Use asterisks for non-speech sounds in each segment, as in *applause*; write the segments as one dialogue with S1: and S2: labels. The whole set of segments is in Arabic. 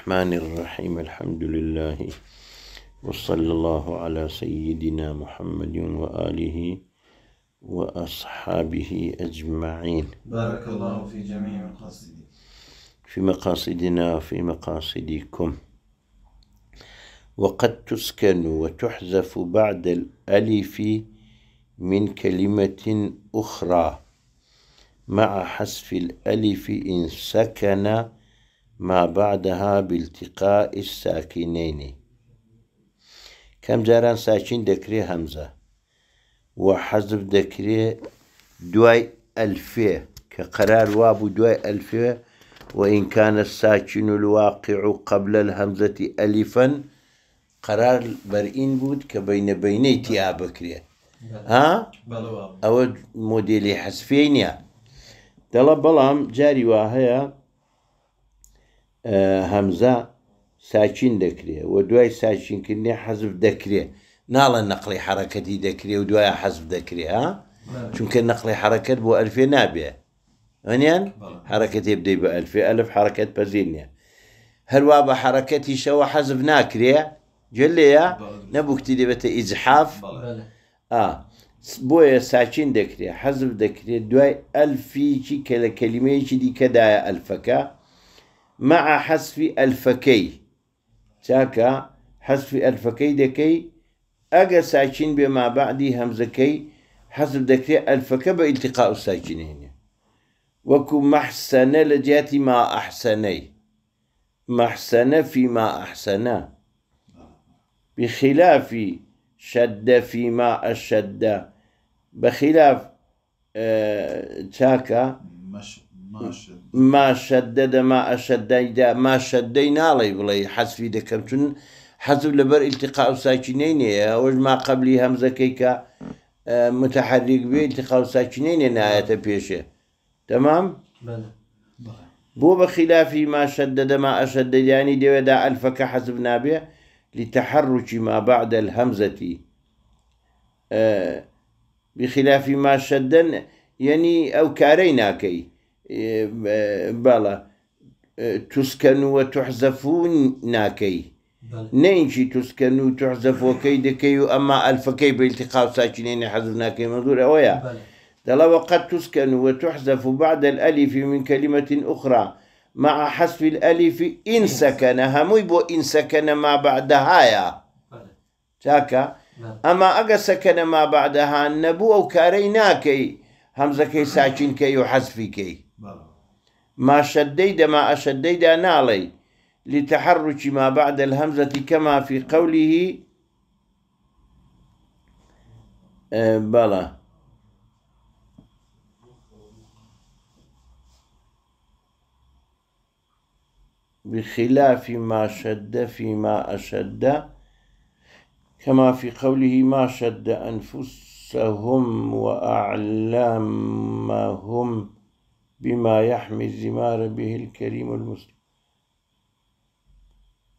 S1: الرحمن الرحيم الحمد لله وصلى الله على سيدنا محمد وآله وأصحابه أجمعين بارك الله في جميع مقاصدكم في مقاصدنا في مقاصدكم وقد تسكن وتحذف بعد الألف من كلمة أخرى مع حذف الألف إن سكن ما بعدها بالتقاء الساكنين كم جاران ساكن دكري همزة وحذف دكري دواي ألفية كقرار وابو دواي ألفية وإن كان الساكن الواقع قبل الهمزة ألفا قرار برئين بود كبين بيني تيا بكري ها أو موديلي حسفينيا دلا بلام جاري واهيا همزة آه، ساكن دكري ودواي ساكن كني حزب دكري نال النقل حركة دي دكري ودواي حزب دكري ها شو كان نقل حركة بو ألف نابية هنيان حركة يبدأ بألف ألف حركة بزينيا هل وابا حركة شو حزب ناكري جلي يا نبو كتير بتا إزحاف آه بويا ساكن دكري حذف دكري دواي ألفي كلمة كلمة دي كدا ألفكا ألفك مع حذف الفكي تاكا حذف الفكي دكي اجا ساكن بما بعدي همزه كي حذف دكي الفكه بالتقاء الساكنين وكم وكو محسن لجاتي ما احسني محسن فيما احسن بخلاف شد فيما اشد بخلاف آه تاكا ما شدد ما ئەشەدایدا ما شدينا ناڵی حس في دەکەم چون حسب لبر التقاء ساكنين يا وش ما قبلی هەمزەکەی آه، متحرك به التقاء ساكنين نهاية بيشه تمام؟ بلى بو بخلاف ما شدد ما أشدد يعني دي ودا ئەلفەکە حەزب نابية لتحرك ما بعد الهمزة آه، بخلاف ما شەدەن يعني أو كارينا كي إيه، بلا إيه، تووسکەن وە ناكي نينشي نەینشی تووسکەن و توحزەفۆکەی اما الف كي بالتقاء ساكنين ساچینێنێ ناكي منظور اويا دلا وقد تسكن وتحذف بعد الألف من كلمة أخرى مع حذف الألف إن سكن هموي يبو إن سكن ما بعدها يا تاكا اما اجا سكن ما بعدها نەبوو ئەو کارەی ناکەی ساكن كي و ما شديد ما أشديد نالي لتحرك ما بعد الهمزة كما في قوله آه، بلى بخلاف ما شد فيما أشد كما في قوله ما شد أنفسهم وأعلامهم بما يحمي الزمار به الكريم المسلم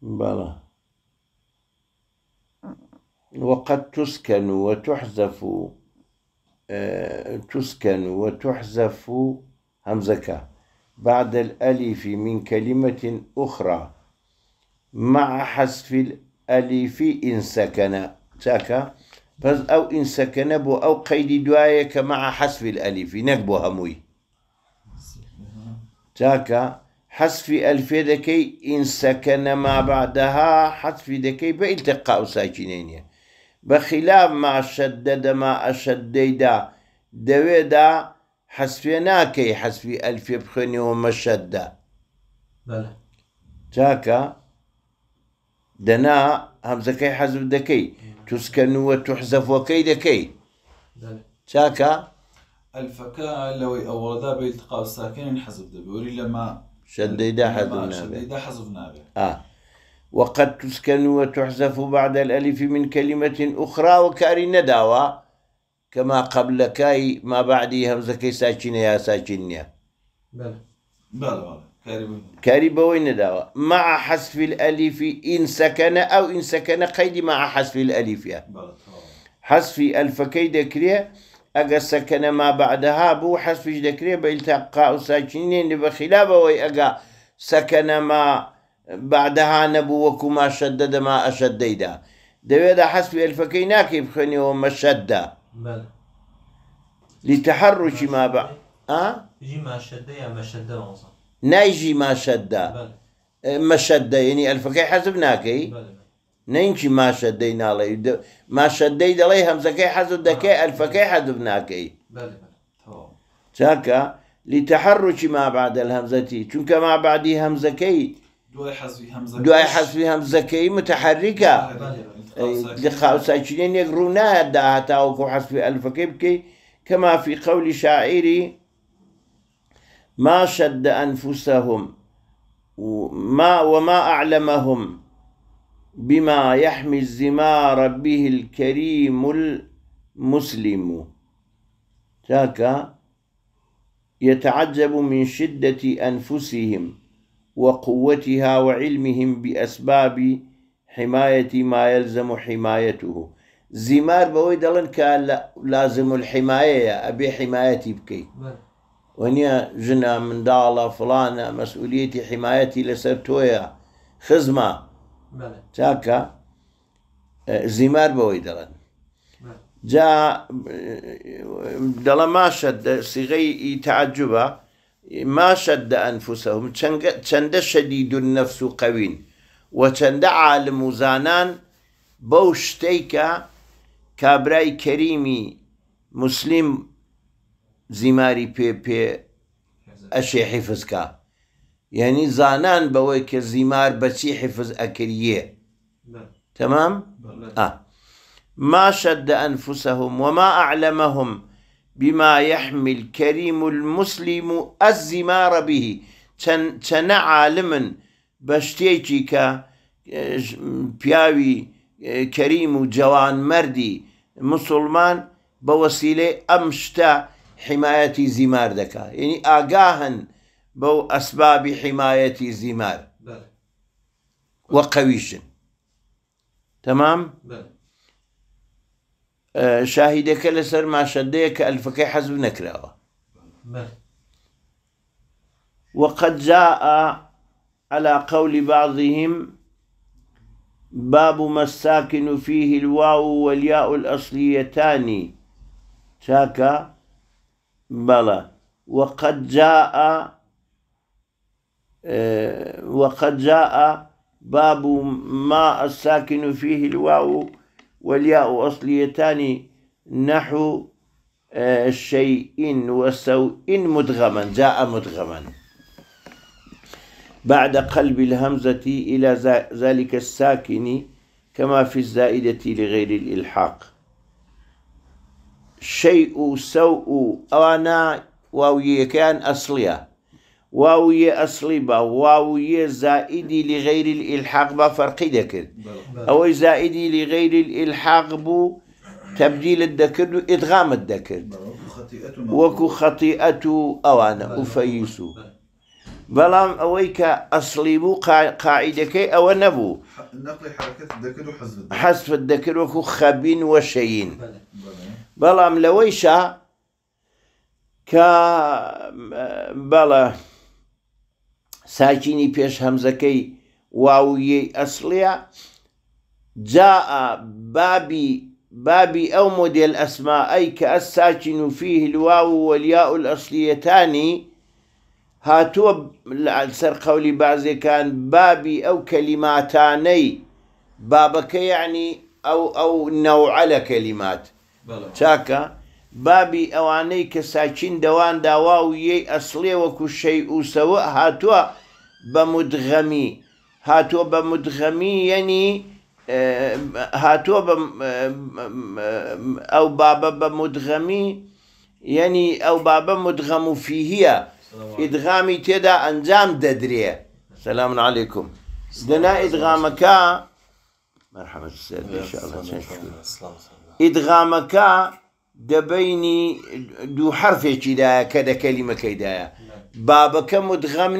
S1: بلى وقد تسكن وتحذف آه تسكن وتحذف همزك بعد الألف من كلمة أخرى مع حذف الألف إن سكن ساكا بس أو إن سكن أو قيد دوايك مع حذف الألف نكبو هموي تاكا حذف الف دكي ان سكن ما بعدها حذف دكي بالتقاء ساكنين بخلاف ما شدد ما اشديدا دويدا حذف ناكي حذف الف بخني وما شد بله تاكا دنا همزه كي حذف دكي تسكن وتحذف وكي دكي تاكا الفكاء لو أوردا بالتقاء الساكن ينحذف دبوري بيقولي لما شديدا حذف نابع شديدا حذف نابع آه وقد تسكن وتحذف بعد الألف من كلمة أخرى وكاري نداوى كما قبل كاي ما بعدي همزة كي ساكنة يا ساكنة بلى بلى كاري بوي نداوى مع حذف الألف إن سكن أو إن سكن قيد مع حذف الألف يا حذف الفكيد كريه اگر سکن ما بعدها بو حسفش دکری با التقا و ساچنین بخلاب و اگا سکن ما بعدها نبو وکو ما شدد ما اشدد دوی دا حسف الفکی ناکی بخونی و آه؟ ما شدد لتحرش ما بعد جي ما شده یا ما شدد نای جي ما شدد ما شده یعنی الفکی حسف ناکی بل. نينشي ما شدينا له ما شديد عليه هم زكي حزو دكي ألف كي حزو بناكي بلي تاكا لتحرش ما بعد الهمزة چونك ما بعدي همزكي دو اي حزو همزكي دو اي حزو همزكي متحركة لخاوسا چنين يقرو نا داعتا وكو حزو ألف كي بكي كما في قول شاعري ما شد أنفسهم وما وما أعلمهم بما يحمي الزمار به الكريم المسلم ذاك يتعجب من شدة أنفسهم وقوتها وعلمهم بأسباب حماية ما يلزم حمايته زمار بويد الله كان لازم الحماية أبي حمايتي بكي ونيا جنا من دالة فلانة مسؤوليتي حمايتي لسرتويا خزمه چاکە زیمار بەوەی دەڵێن جا دەڵە ماشە سیغەی ئیتەعجوبە ماشە دە ئەنفوسەهم چەندە شەدی دون نەفس و قەوین و چەندە عالم و زانان بەو شتێکە کابرای کەریمی مسلیم زیماری پێ پێ ئەشێ حیفزکە يعني زانان بەوەی کە بسي حفظ أكريه نعم. تمام؟ آه. ما شد أنفسهم وما أعلمهم بما يحمي الكريم المسلم الزمار به چەن عالمن بە بياوي اه، كريم اه، جوان مردي مسلمان بوسيلة أمشتا حماية زمار دكا يعني آقاهن بو أسباب حماية الزمار وقويشن تمام آه شاهدك لسر ما شديك ألفك حزب نكره وقد جاء على قول بعضهم باب ما الساكن فيه الواو والياء الأصليتان شاكا بلى وقد جاء آه، وقد جاء باب ما الساكن فيه الواو والياء أصليتان نحو آه، شيء وسوء مدغما جاء مدغما بعد قلب الهمزة إلى ذلك الساكن كما في الزائدة لغير الإلحاق شيء سوء أنا واو كان أصليه واو ي أصلي با واو ي زائدي لغير الإلحاق با فرقي دكر أو زائدي لغير الإلحاق بو تبديل الذكر إدغام الذكر وكو خطيئة أوانا أفيسو بلام أويك أصلي بو قاعدة كي أو نبو نقل حركة الدكر وحذف الدكر حذف الذكر وكو خبين وشيين بلام لويشا ك بلا ساکینی پێش هەمزەکەی واویەی ئەسڵە جا بابي بابي أو موديل أسماء كالساكن فيه الواو والياء الأصليتان هاتو سر قولي بعضي كان بابي أو كلماتاني بابك يعني أو أو نوع على كلمات تاكا بابي أواني كساكن دوان دواو يي أصلي وكو شيء سواء هاتوا بمدغمي هاتو بمدغمي يعني آه، هاتو آه، آه، او بابا بمدغمي يعني او بابا مدغم فيه هي ادغامي تدا انجام ددري سلام عليكم دنا ادغامك مرحبا السيد ان شاء الله ادغامك دبيني دو حرفي كذا كذا كلمه كذا نعم. بابك مدغم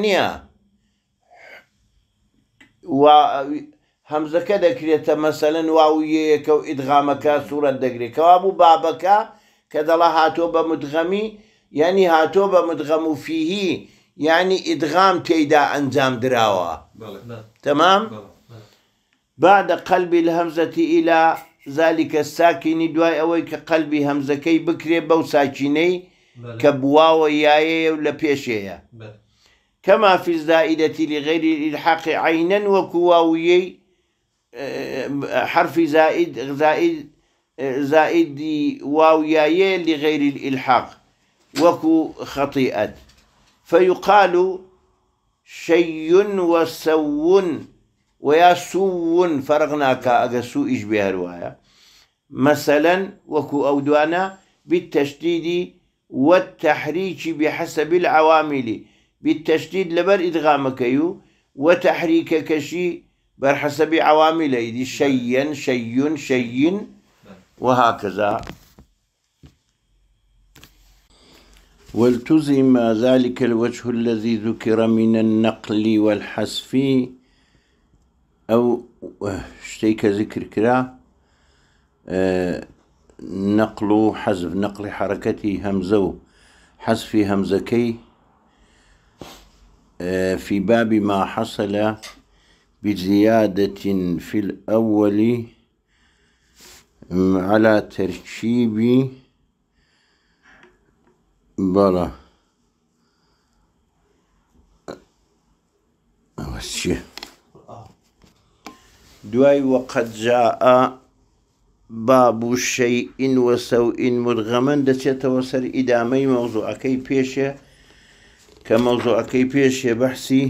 S1: هەمزەکە دەکرێتە مەسەلەن واویەکە و ئیدغامەکە سوورەت دەگرێتەوە بوو بابەکە کە دەڵە هاتۆ بە مدغەمی یعنی هاتۆ بە مدغەم و فیهی یعنی ئیدغام تێدا ئەنجام درراوە تەمام بعدە قەلبی لە هەمزەتی ئیلا ذلكکە ساکینی دوای ئەوەی کە قەلبی هەمزەکەی بکرێ بەو ساچینەی کە بواوە یایەیە و لە پێشەیە. كما في الزائدة لغير الإلحاق عينا وكواوي آه، حرف زائد زائد آه، زائد واوياي لغير الإلحاق وكو خطيئة فيقال شي وسو ويا سو فرغناك أقسو إيش رواية مثلا وكو أودوانا بالتشديد والتحريك بحسب العوامل بالتشديد لبر يو وتحريك كشي برحسب عوامل ايدي شيا شي شي وهكذا والتزم ذلك الوجه الذي ذكر من النقل والحذف او شتيك ذكر كرا أه نقل حذف نقل حركتي همزه حذف همزكي آه، في باب ما حصل بزيادة في الأول على تركيب برا دواي وقد جاء باب شيء وسوء مرغما دەچێتەوە إدامي موضوع مەوزوعەکەی پێشە کە مەوزوعەکەی پێشێ بەحسی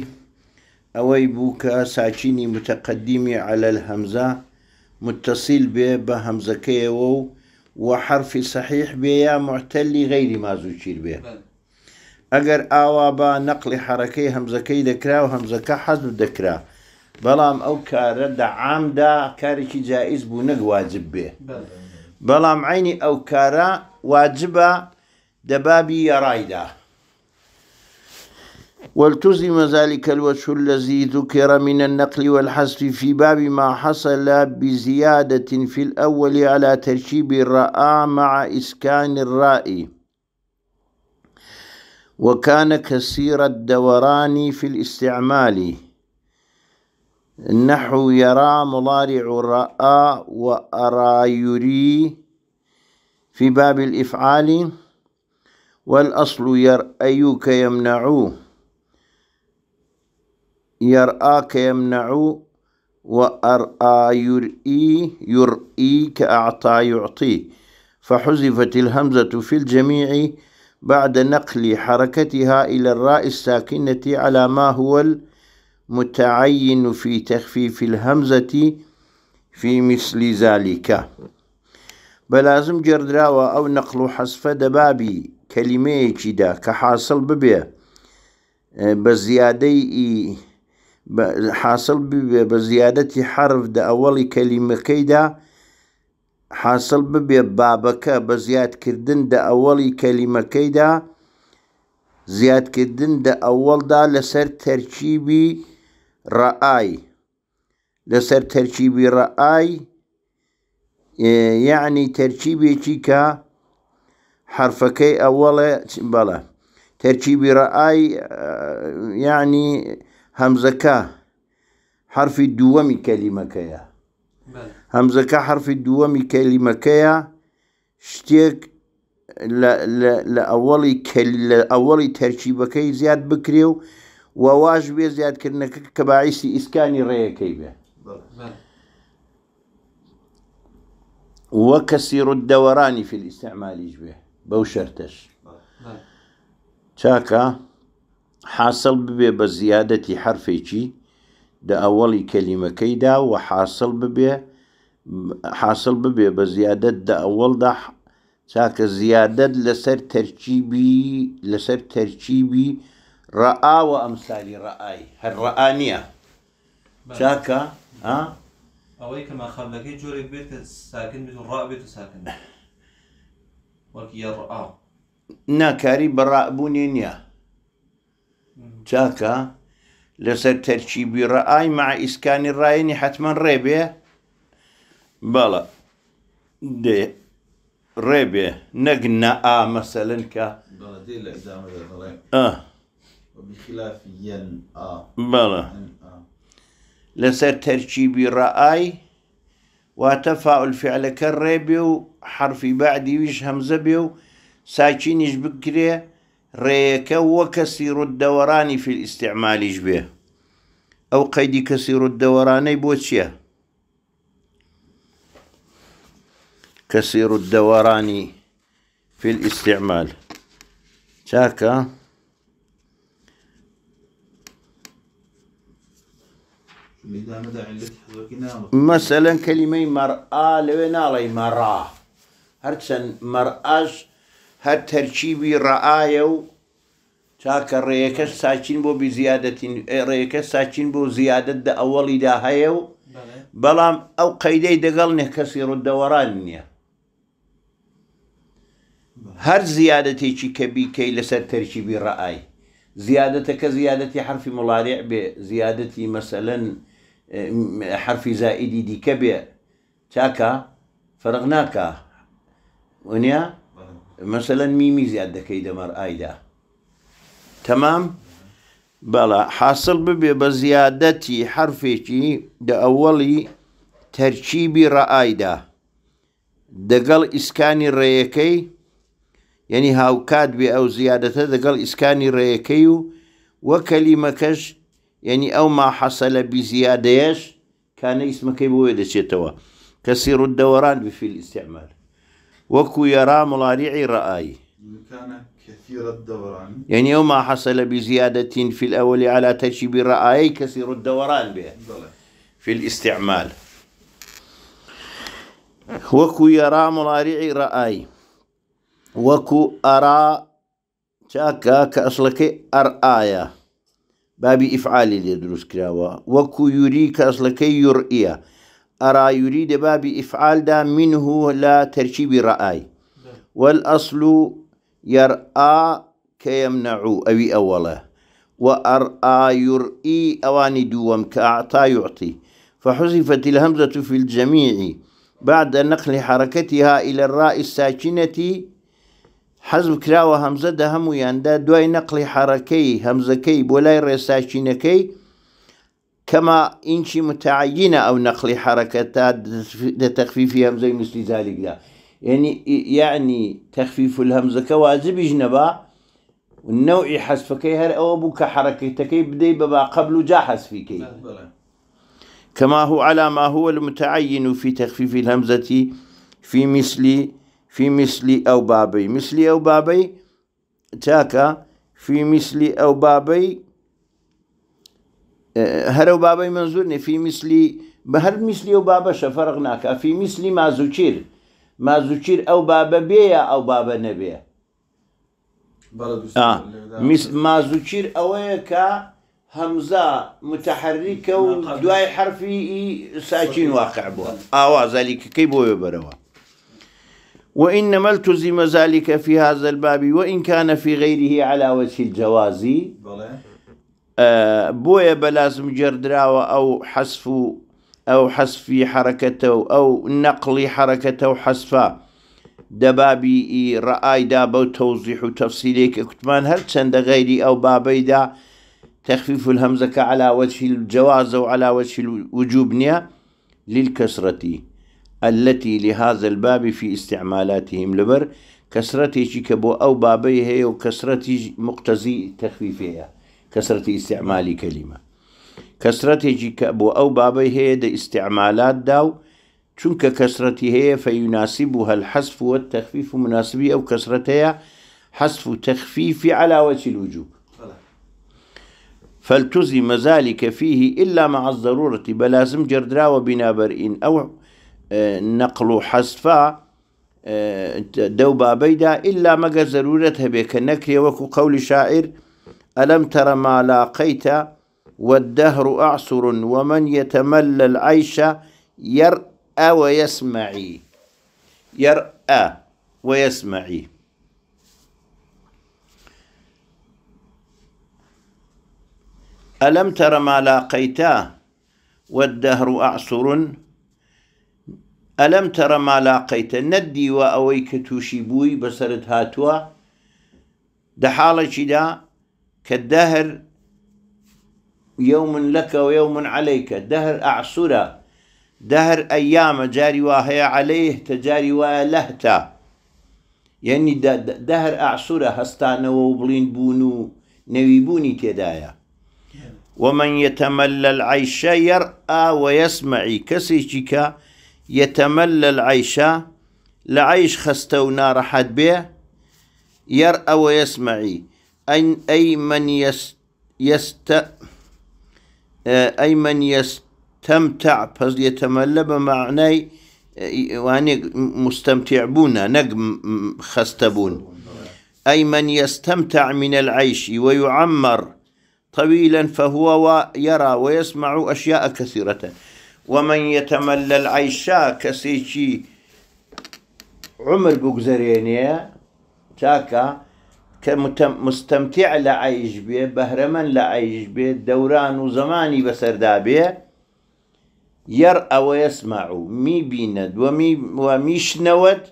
S1: ئەوەی بوو کە ساچینی متەقدیمی علەل هەمزە متصیل بێ بە هەمزەکەیەوە و وە حرفی سەحیح بێ یا معتەلی غەیری مازووچیر بێ. ئەگەر ئاوا بە نەقلی حرەکەی هەمزەکەی دەکرا و هەمزەکە حەزم دەکرا. بەڵام ئەو کارە دەعامدا کارێکی جائز بوو نەگواجب بێ. بەڵام عینی ئەو کارە واجبە دەبابی یاڕایدا. والتزم ذلك الوجه الذي ذكر من النقل والحذف في باب ما حصل بزيادة في الأول على ترشيب الراء مع إسكان الراء وكان كثير الدوران في الاستعمال نحو يرى مضارع الراء وأرى يري في باب الإفعال والأصل يرأيك يمنعوه يرآك يمنع وأرآ يرئي يرئيك أعطى يعطي فحذفت الهمزة في الجميع بعد نقل حركتها إلى الراء الساكنة على ما هو المتعين في تخفيف الهمزة في مثل ذلك بلازم جردراوە أو نقل و دبابي كلمة جدا كحاصل ببيه بزيادة بە حاصل ببێ بە زیادەتی حرفدا ئەوەڵی کەلیمەکەیدا حاصل ببێ بابەکە بە زیادکردندا ئەوەڵی کەلیمەکەیدا زیادکردندا ئەوەڵدا لەسەر تەرچیبی ڕائای لەسەر تەرچیبی ڕائای یعنی تەرچیبێکی کە حرفەکەی ئەوەڵە بەڵە تەرچیبی ڕائای یعنی هەمزەکە حرفی دووەمی کەلیمەکەیە هەمزەکە حرفی دووەمی کەلیمەکەیە شتێک لە ئەوڵی لە ئەوڵی تەرچیبەکەی زیاد بکرێ و وواش بێ زیادکردنەکە کە باعیسی ئیسکانی ڕێیەکەی بێ وەک کەسی ڕوددەوەرانی فیل ئیسەعمالیش بێ بەو شەرتەش چاکە؟ حاصل ببێ بە زیادەتی حرفێکی دە ئەوەڵی کەلیمەکەیدا و حاصل ببێ حاصل ببێ بە زیادت دە ئەوەڵدا چاکە زیادت لەسەر تەرچیبی لەسەر تەرچیبی ڕەئاوە ئەمساری ڕەئای هەر ڕەئا نییە چاکە ئەوەی کە ماخەمەکەی جۆرێک بێت ساکن بێت و ڕابێت و ساکن *laughs* وەک یە ڕەئا ناکاری بەڕابوونی نییە تاكا لسر ترتيب رأي مع إسكان الرأيين حتما ريبه بلا دي ريبه نقنا آ مثلا كا بلا دي الإعدام آه وبخلاف ين آ بلا لسر ترتيب رأي وتفاعل فعل كالريبي حرفي بعدي ويش همزة بيو ساكينيش بكري ريك وكسير الدوران في الاستعمال جبه أو قيد كسير الدوران بوتشيا كسير الدوران في الاستعمال شاكا مثلا كلمة مرآة لوين مرآة هرتشن مرآش هەر تەرچیبی ڕعاە و چاکە ڕێەکەش ساچین بۆ بزیادەتین ڕێەکە ساچین بۆ زیادت دە ئەوەڵیدا هەیە و بەڵام ئەو قەیدەی دەگەڵ نێ کەسی ڕدەوەران نییە هەر زیادەتێکی کە بیکەی لەسەر تەرچیبی ڕعای زیادەتەکە زیادەتی حرفی مڵارع بێ زیادەتی مەسەلەن حرفی زائیدی دیکە بێ چاکە فەرق ناکە ونیە؟ مثلا ميمي زياده كيد ايدا تمام بلا حاصل ببي بزيادتي حرفيكي دا اولي ترشيبي رايدا دقل اسكاني رايكي يعني هاو كاد بي او زيادته دقل اسكاني رايكي وكلمه كش يعني او ما حصل بزيادهش كان اسمك يبويدش يتوا كسير الدوران في الاستعمال وكو يرى ملاريع رأي كان كثير الدوران يعني يوم حصل بزيادة في الأول على تشيب رأي كثير الدوران به في الاستعمال وكو يرى ملاريع رأي وكو أرى شاكا كأصلك أرآية بابي إفعالي لدروس كراوة وكو يريك أصلك يرئيه أرى يريد باب إفعال دا منه لا ترتيب رأي والأصل يرأى كيمنع أبي أوله وأرأى يرئي أواني دوم كأعطى يعطي فحذفت الهمزة في الجميع بعد نقل حركتها إلى الراء الساكنة حزب كراوة همزة دهم هەمویان دا نقل حركي همزكي هەمزەکەی بۆ لای كما إنشي متعينة أو نقل حركتات لتخفيف همزة مثل ذلك لا يعني يعني تخفيف الهمزة كواجب جنبا والنوع حذفكي هر أو بك حركتك بدي ببا قبل جا حذفكي كما هو على ما هو المتعين في تخفيف الهمزة في مثل في مثل أو بابي مثل أو بابي تاكا في مثل أو بابي هەرە و بابەی منزور نێفی میسلی بە هەر میسلی و بابەشە فەرق ناکە فی او بابا بیا او بابا نبیا ئەو آه. مس... مازوچیر اوه که همزا متحرک و دوای حرفی ساچین واقع بووە ئاوا زالیکەکەی بۆیە بەرەوە وإنما التزم ذلك في هذا الباب وإن كان في غيره على وجه الجواز بله. بويا بلازم جردراوة أو حذف أو و حركته أو نقلي حركته ئەو دبابي رأي دا بو توضيح ڕائایدا كتمان هل و غيري أو بابي دا تخفيف الهمزة على وجه الجواز وعلى وجه الوجوب نيا للكسرة التي لهذا الباب في استعمالاتهم لبر كسرتي کە أو بابي هي وكسرتي مقتزي کەسرەتی كسرة استعمال كلمة کەسرەتێکی کە بۆ أو بابي هي دا استعمالات داو کەسرەتی هەیە هي فيناسبها هەل والتخفيف و أو و مناسبی ئەو کەسرەتەیە حەسف و فالتزم ذلك فيه إلا مع الضرورة بلازم جردرا وبنابرئين أو اه، نقل حذفا اه، دو بابيدا إلا مقا ضرورتها بك نكري وكو قول شاعر ألم تر ما لاقيت والدهر أعسر ومن يتملى العيش يرأى ويسمعي يرأى ويسمعي ألم تر ما لاقيت والدهر أعسر ألم تر ما لاقيت ندي وأويك توشي بوي بسرت هاتوا دحالة دا كالدهر يوم لك ويوم عليك دهر أعصرة دهر أيام جاري وهي عليه تجاري ولهتا يعني دهر أعصرة هستان وبلين بونو نويبوني تدايا ومن يتملى العيش يرأى ويسمع كسيشك يتملى العيش لعيش خستو نار حد به يرأى ويسمعي أي أي من يست, يست آه، أي من يستمتع فز يتملى بمعنى آه، يعني مستمتعون نجم خستبون أي من يستمتع من العيش ويعمر طويلا فهو يرى ويسمع أشياء كثيرة ومن يتملى العيش كسيشي عمر بوكزرينيا تاكا کە مستەمتیع به عیش بێ بەهرەمەن لە عیش بێ دەوران و زمانی بەسەردا بێ یەر ومي یسمع و میبینە دووەمی وە میشنەوەت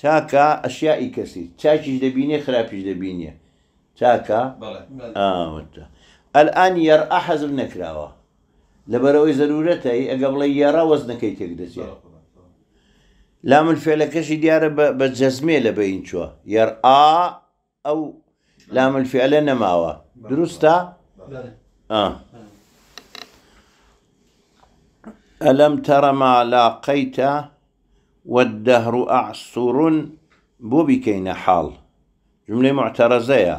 S1: تاکە ئەشیایی کەسی چاکیش دەبینێ خراپیش دەبینێ تاکە ئەلان یەر ئەحەزم نەکراوە لەبەرەوەی زەرورەتە ئەگە بڵێ یێرا وەزنەکەی تێک دەچێت لامن فێلەکەشی دیارە بە جەزمێ لە بەین چوە یەر ئا أو ئەو درستا آه. ألم تر ما لاقيت والدهر أعصر بۆ حال جملة جملەی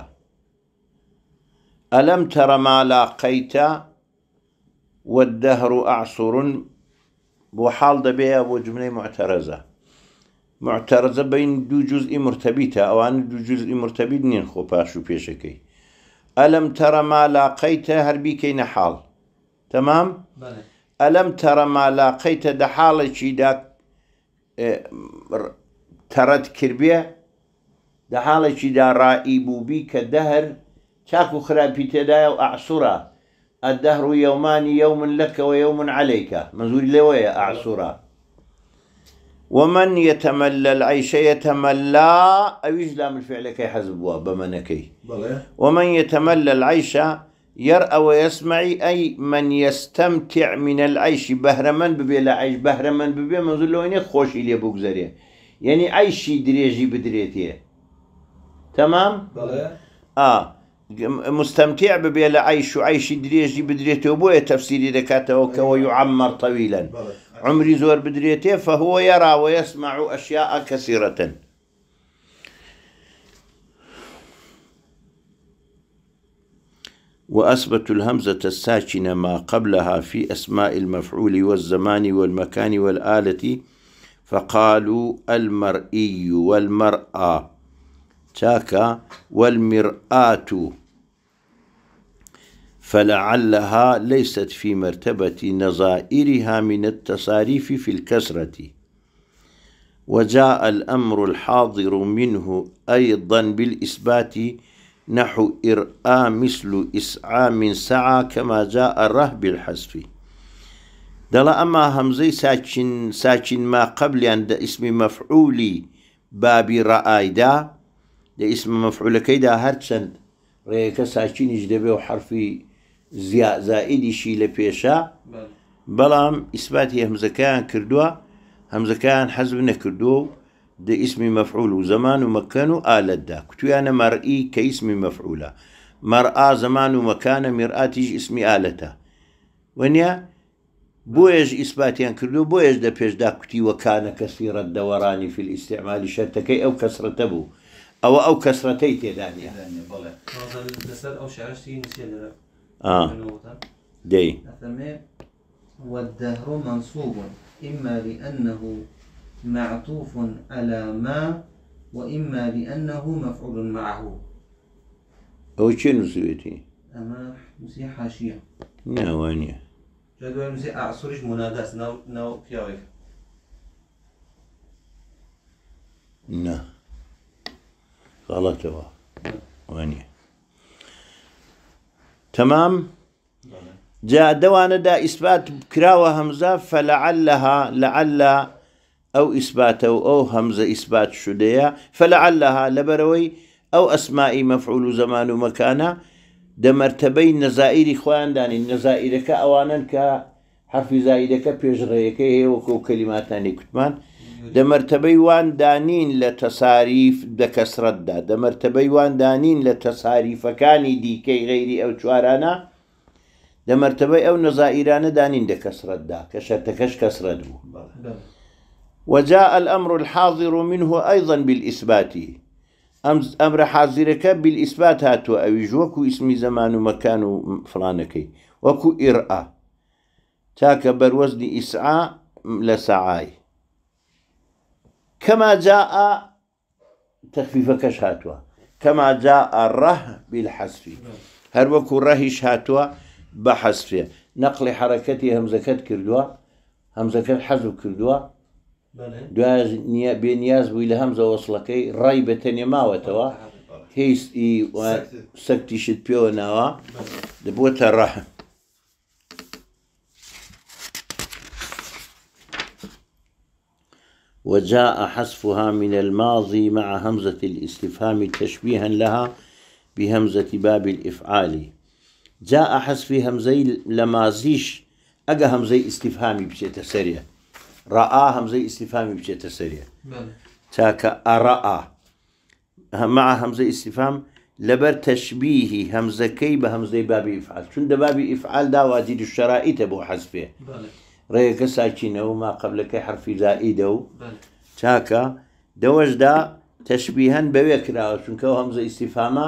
S1: ألم تر ما لاقيت والدهر أعصر بۆ حاڵ دەبێە بو جملة معتەرەزە معتەرزە بین دوو جزئی مرتبیتە ئەوان دوو جزئی مرتبیت نین خۆپاش و پێشەکەی ئەلم تەرەما لاقەیتە هەربیکەی نەحاڵ تەمام ئەلم تەرەما لاقەیتە دەحاڵێکیدا تەرەت کردێ دە حاڵێکیدا ڕائی بووبی کە دەهر چاک و خراپی تێدایە و ئاسوورە ئەدەهر و یەمانی یەومن لەکەوە یەومن عەلەیکە مەزوری لەوەیە ئاسوورە ومن يتملى العيش يتملى أو يجلى الفعل فعلك حزبوا بمنكي ومن يتملى العيش يرأى ويسمع أي من يستمتع من العيش بهرمن ببي لا عيش بهرمن ببي منزل وين خوش إلي بوك زري يعني عيشي دريجي بدريتي تمام بلى آه مستمتع ببي لا عيش وعيشي دريجي بدريتي وبوي تفسيري دكاته أيوة. وكوي يعمر طويلا بلى. عمري زور بدريته فهو يرى ويسمع أشياء كثيرة وأثبت الهمزة الساكنة ما قبلها في أسماء المفعول والزمان والمكان والآلة فقالوا المرئي والمرأة تاكا والمرآة فلعلها ليست في مرتبة نظائرها من التصاريف في الكسرة وجاء الأمر الحاضر منه أيضا بالإثبات نحو إرآ مثل إسعام سعى كما جاء الرهب الحسف دل أما همزي ساكن ساكن ما قبل عند اسم مفعول باب دا اسم مفعول كيدا هرتسند ريكا ساكن يجدبه حرفي زائیدیشی لە پێشە بەڵام ئیسباتی هەمزەکەیان کردووە هەمزەکان حەزب نەکردو و دە ئیسمی مەفعول و زەمان و مەکەن و ئالەتدا کوتویانە مەرئی کە ئیسمی مەفعولە مەرعا زەمان و مەکانە میرعاتیش ئیسمی ئالەتە وەنیا بۆیش ئیسپاتیان کردو بۆیش دە پێشدا کوتی وەکانە کەسی ڕەتدەوەڕانی فیل ئیسعمالی شەرتەکەی ئەو کەسرەتە بوو ئەوە ئەو کەسرەتەی تێدانە بڵێ ئەو شارشتی نووسێ لە آه دي والدهر منصوب إما لأنه معطوف على ما وإما لأنه مفعول معه أو شنو سويتي؟ أما نسي حاشية نوانية جدوى نسي أعصرش آه، مناداس نو نو فيويف نه غلط هو وانيه تمام جاء دوانا دا إثبات كرا همزة فلعلها لعل أو إثبات أو أو همزة إثبات شدية فلعلها لبروي أو أسماء مفعول زمان مكانه دا نەزائری خۆیاندانی نەزائیرەکە داني کە حرفی كحرف پێشڕێیەکە هەیە وەکو و كتمان کوتمان لە مەرتبەی واندانین لە تەساریف دەکەسرەتدا دە مەرتبەی واندانین لە تەساریفەکانی دیکەی غیری او چوارانە لە مەرتبەی ئەو نەزائیرانە دانین دەکەسرەتدا کە شەرتەکەش کەسرەت بوو. وجاء الأمر الحاضر منه أيضا بالإثبات أمر حاضرك بالإثبات هاتو أويج وكو اسم زمان ومكان فلانكي وكو إرأة تاك بروزن اسعى لسعاي كما جاء تخفيف كشاتوا كما جاء الره بالحذف هر وكو رهش هاتوا بحذف نقل حركتي همزه همزكت كردوا همزه همزكت حذف كردوا دواز نيا بنياز بوي لهمزه وصلكي راي بتني ما وتوا هيس اي سكتي شد بيو نوا دبوت الرحم وجاء حذفها من الماضي مع همزة الاستفهام تشبيها لها بهمزة باب الإفعال جاء حذف همزي لمازيش أجا همزي استفهامي بشيء سريع رأى همزي استفهامي بشيء سريع تاك أرأى مع همزة استفهام لبر تشبيهي همزة كي بهمزة باب إفعال شون باب إفعال دا وادي الشرائط بو حذفه ڕێیەکە ساچینەوە ما دا تشبيها زائیدە و چاکە استفهاما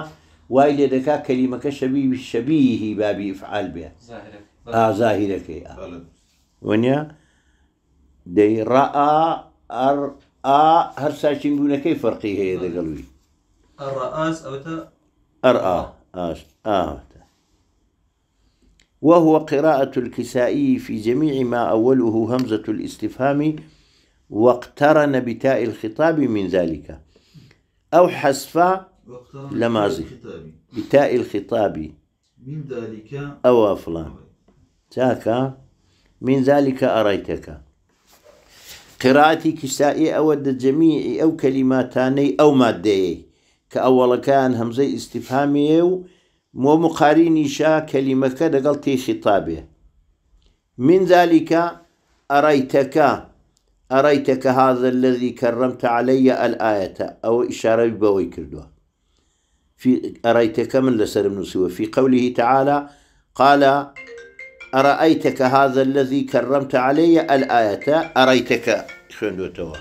S1: تەشببی دكا كلمه كشبيه بالشبيه هەمزە افعال بها لێ اه کەلیمەکە كي آه. ونيا دي راى ار آ هر ڕا بونا كي فرقي هي هەیە دەگەڵوی ئەڕ ئاس ئەوتە ئەر ئا ئاش آه. وهو قراءة الكسائي في جميع ما أوله همزة الاستفهام واقترن بتاء الخطاب من ذلك أو حذف لمازي بتاء الخطاب من ذلك أو أفلام تاكا من ذلك أريتك قراءة كسائي أود جميع أو كلماتاني أو مادي كأول كان همزي استفهامي مو مقارنيشا كلمة لقل تي خطابه من ذلك أريتك أريتك هذا الذي كرمت علي الآية أو إشارة بوي كردوه في أريتك من لسر من سوى في قوله تعالى قال أرأيتك هذا الذي كرمت علي الآية أريتك خندوتوه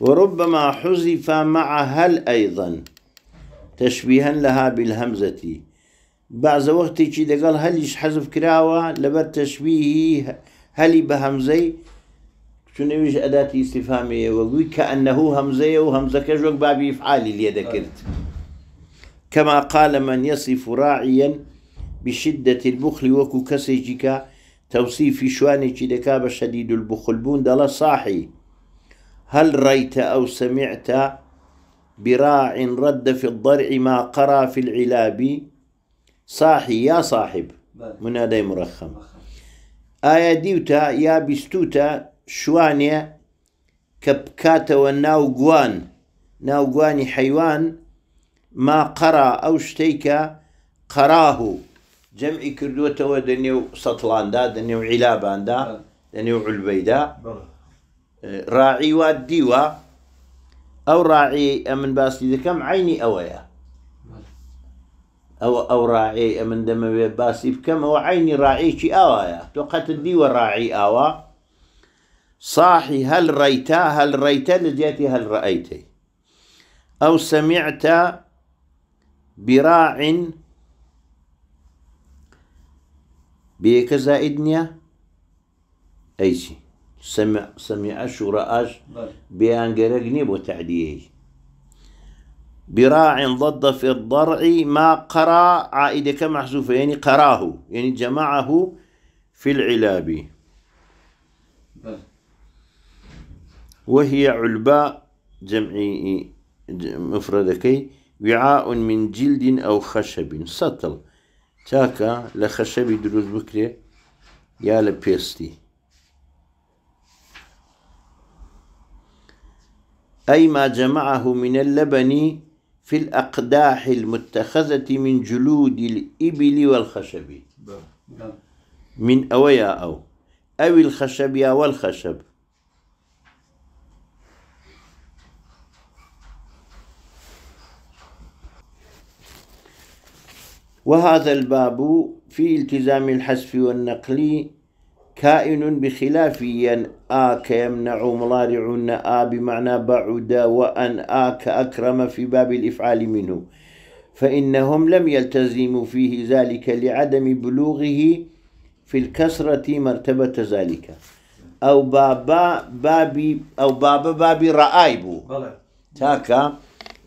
S1: وربما حذف مع هل أيضا تشبيها لها بالهمزة بعض وقت قال هل يش حذف كراوة لبر تشبيه هل بهمزي شنو ويش أداة استفهامية وقوي كأنه همزي وهمزة كجوك بابي إفعالي اللي ذكرت كما قال من يصف راعيا بشدة البخل وكو كسجك توصيف شواني كاب شديد البخل بون دلا صاحي هل ريت أو سمعت براع رد في الضرع ما قرى في العلاب صاحي يا صاحب منادي مرخم آية ديوتا يا بستوتا شوانيا كبكاتا والناوغوان ناو حيوان ما قرى أو شتيكا قراه جمع كردوتا ودنيو سطلان دا دنيو علابان دا دنيو علبي دا عولبەیدا راعي وا أو راعي أمن ئەمن كم عيني عینی أو أو ئەو ڕاعی ئەمن دەمەوێ باسی بکەم ئەوە عینی ڕاعیکی ئاوایە تۆ قەتت دیوە ڕاعی صاحي هل ريتا هل ريتا لجاتي هل رأيتي أو سمعت براع بيك ادنيا أي شي سمع سمعش ورآش بيان قرقني تعديه براع ضد في الضرع ما قرا عائدة كمحذوفة يعني قراه يعني جمعه في العلاب وهي علباء جمعي مفردكي وعاء من جلد أو خشب سطل تاكا لخشب دروز بكري يا لبيستي أي ما جمعه من اللبن في الأقداح المتخذة من جلود الإبل والخشب من أويا أو أو الخشب يا والخشب وهذا الباب في التزام الحذف والنقل كائن بخلاف ين آ كيمنع مضارع آ بمعنى بعد وأن آ كأكرم في باب الإفعال منه فإنهم لم يلتزموا فيه ذلك لعدم بلوغه في الكسرة مرتبة ذلك أو بابا بابي أو بابا بابي رأيبو تاكا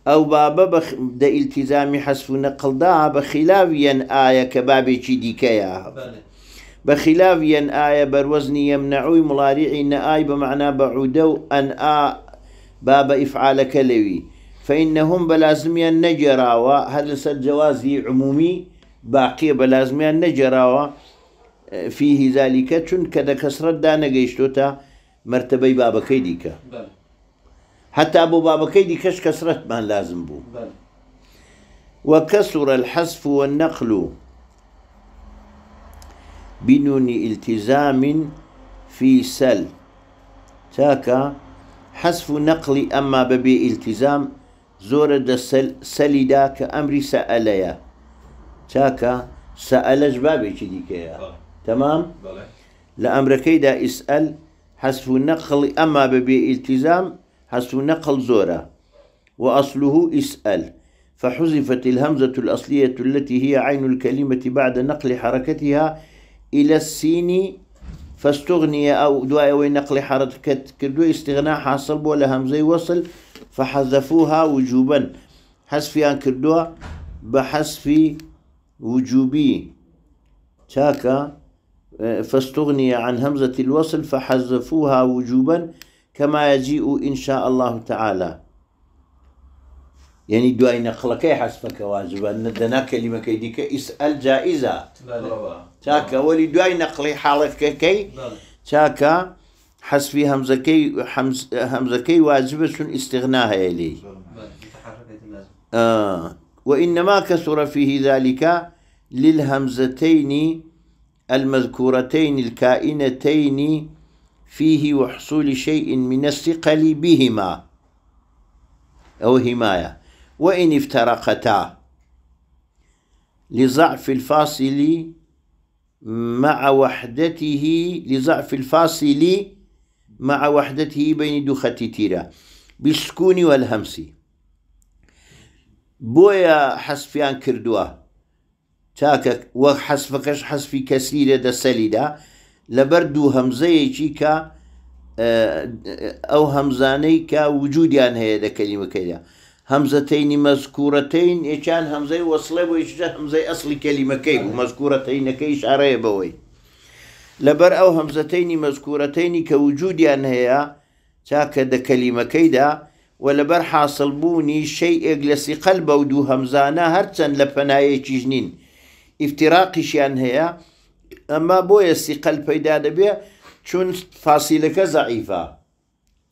S1: أو بابا بخ دا التزام حسب نقل دا بخلاف ين آية كبابي چي بخلاف آية بروزني يمنعوي إن آي بمعنى بعودو أن آ باب إفعال كلوي فإنهم بلازميا وهذا سر جوازي عمومي باقي بلازم نجراوا فيه ذلك تشن كذا كسرت دانا جيشتوتا مرتبه بابا كيديكا حتى أبو بابكي كيديكاش كسرت ما لازم بو وكسر الحذف والنقل بدون التزام في سل تاكا حذف نقل أما ببي التزام زور السل سل سلدا كأمر سأليا تاكا سألج بابي يا تمام لأمر كيدا اسأل حذف نقل أما ببي التزام حذف نقل زورا وأصله اسأل فحذفت الهمزة الأصلية التي هي عين الكلمة بعد نقل حركتها إلى السين فاستغني أو دواء ونقل حركة كردو استغناء حاصل بولا همزه وصل فحذفوها وجوبا حذف ان كدو بحذف وجوبي تاكا آه، فاستغني عن همزة الوصل فحذفوها وجوبا كما يجيء إن شاء الله تعالى يعني دواء نقلك حسبك واجبا ندنا كلمة كيديك اسأل جائزة تاكا دواي نقلي دوای كي حاڵەتکەکەی چاکە حەسفی هەمزەکەی هەمزەکەی همزكي چون ئیسیغنا هەیە آه وإنما كثر فيه ذلك للهمزتين المذكورتين الكائنتين فيه وحصول شيء من الثقل بهما أو هماية وإن افترقتا لضعف الفاصل مع وحدته لضعف الفاصل مع وحدته بين دو خط تيرا بالسكون والهمس بويا حسفيان كردوا تاك وحسفكش حسفي كسيرة دا سليدا لبردو همزيكي كا آه، ئەو آه، هەمزانەی کە وجودیان هەیە كلمه کەلیمەکەیدا هەمزەتەینی مەزکوورەتەین ئێچان هەمزەی وەسڵێ بۆ هیچ هەمزەی ئەسلی کەلیمەکەی بوو مەزکوورەتەینەکەی شارەیە بەوەی لەبەر ئەو هەمزەتەینی مەزکوورەتەینی کە وجودیان هەیە چاکە دە کەلیمەکەیدا و لەبەر حاصل بوونی شەیئێک لە سیقەل بە و دوو هەمزانە هەرچەند لە پەنایەکی ژنین ئفتراقیشیان هەیە ئەمە بۆیە سیقەل پەیدا دەبێ چون فاسیلەکە زعیفە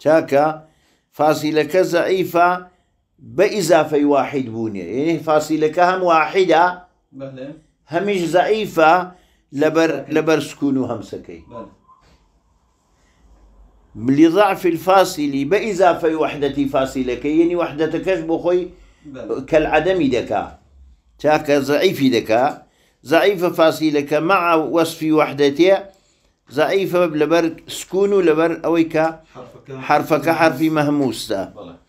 S1: چاکە فاسیلەکە زعیفە بإضافة واحد بونية يعني فاصلة كهم واحدة بله همش ضعيفة لبر لبر سكون همسكي بله لضعف الفاصلة بإضافة وحدة فاصلة كي يعني وحدة كش بخوي كالعدم دكا تاك ضعيف دكا ضعيف فاصلة مع وصف وحدته ضعيفة لبر سكون لبر أويكا حرفك حرف مهموس بله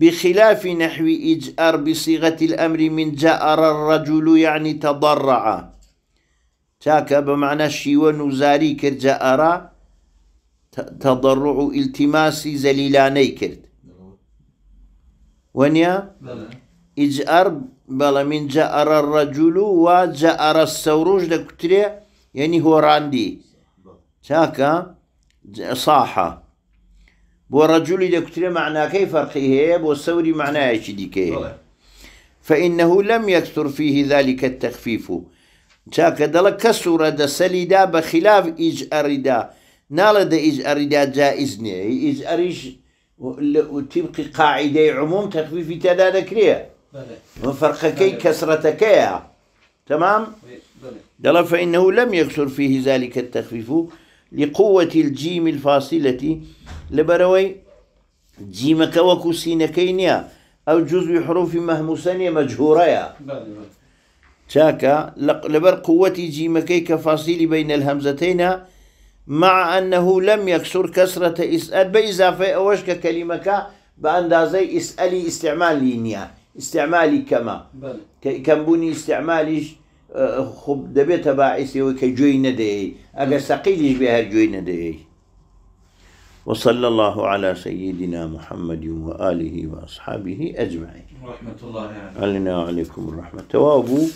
S1: بخلاف نحو إجأر بصيغة الأمر من جأر الرجل يعني تضرع تاكا بمعنى شيوان وزاري كرد جأر تضرع التماسي زليلاني كرد ونيا إجأر بلا من جأر الرجل وجأر السوروج دكتري يعني هو راندي تاكا صاحة بۆ ڕەجولی معنى معناکەی فەرقی هەیە بۆ سەوری معنایەکی دیکەی فإنه لم يكثر فيه ذلك التخفيف تاك دەڵە كسر دا سلي دا بخلاف إج أريدا نال دا إج أريدا جائز نیە ئیج ئەریش تبقی قاعدەی عموم تەخفیفی تێدا وفرق كي کەسرەتەکەیە تمام دەڵە فإنه لم يكثر فيه ذلك التخفيف لقوة الجيم الفاصلة لبروي جيمك وكو سينكينيا أو جزء حروف مهموسانية مجهورية تاكا لبر قوة كيك كفاصل بين الهمزتين مع أنه لم يكسر كسرة إسأل بإضافة أوش ككلمة بأندازي إسألي استعمال لينيا استعمالي كما كم بني استعمالي خب دەبێتە باعیسەوە کە جوێی نەدەی ئەگە سەقیلیش بێ هەر جوێی نەدەی وصلى الله على سيدنا محمد وآله وأصحابه أجمعين رحمة الله علينا وعليكم الرحمة توابوا